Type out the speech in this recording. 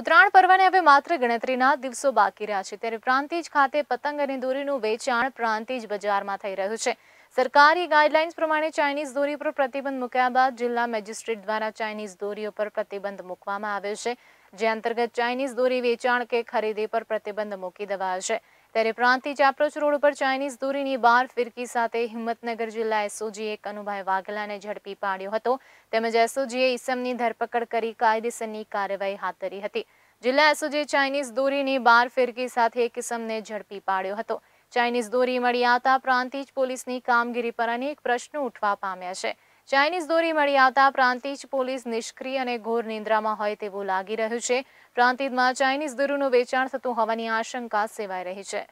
ઉત્રાણ પર્વને હવે માત્ર ગણતરીના દિવસો બાકી રહ્યા છે ત્યારે પ્રાંતિજ ખાતે પતંગ અને દોરીનો વેચાણ પ્રાંતિજ બજારમાં થઈ રહ્યો છે સરકારી ગાઈડલાઈન્સ પ્રમાણે ચાઇનીઝ દોરી પર પ્રતિબંધ મૂક્યા બાદ જિલ્લા મેજિસ્ટ્રેટ દ્વારા ચાઇનીઝ દોરીઓ પર પ્રતિબંધ મૂકવામાં આવે છે જે અંતર્ગત ચાઇનીઝ દોરી વેચાણ કે ખરીદી પર પ્રતિબંધ મૂકી દેવાયો છે તરે પ્રાંતિજાપરોચ રોડ પર ચાઇનીઝ દોરીની 12 ફરકી સાથે હિંમતનગર જિલ્લા એસઓજી એક અનુભાઈ વાઘલાને ઝડપી પાડ્યો હતો તેમે જેએસઓજીએ ઇસમની ધરપકડ કરી કાયદેસરની કાર્યવાહી હાતરી હતી જિલ્લા એસઓજી ચાઇનીઝ દોરીની 12 ફરકી સાથે એક ઇસમને ઝડપી પાડ્યો હતો ચાઇનીઝ દોરી મળી આવતા પ્રાંતિજ પોલીસની કામગીરી પર અનેક પ્રશ્નો ઉઠવા પામ્યા છે ચાઇનીઝ દોરી મળી આવતા પ્રાંતિજ પોલીસ નિષ્ક્રિય અને ઘોર નિંદ્રામાં હોય તેવું લાગી રહ્યું છે પ્રાંતિજમાં ચાઇનીઝ દોરીનું વેચાણ થતું હોવાની આશંકા સેવાઈ રહી છે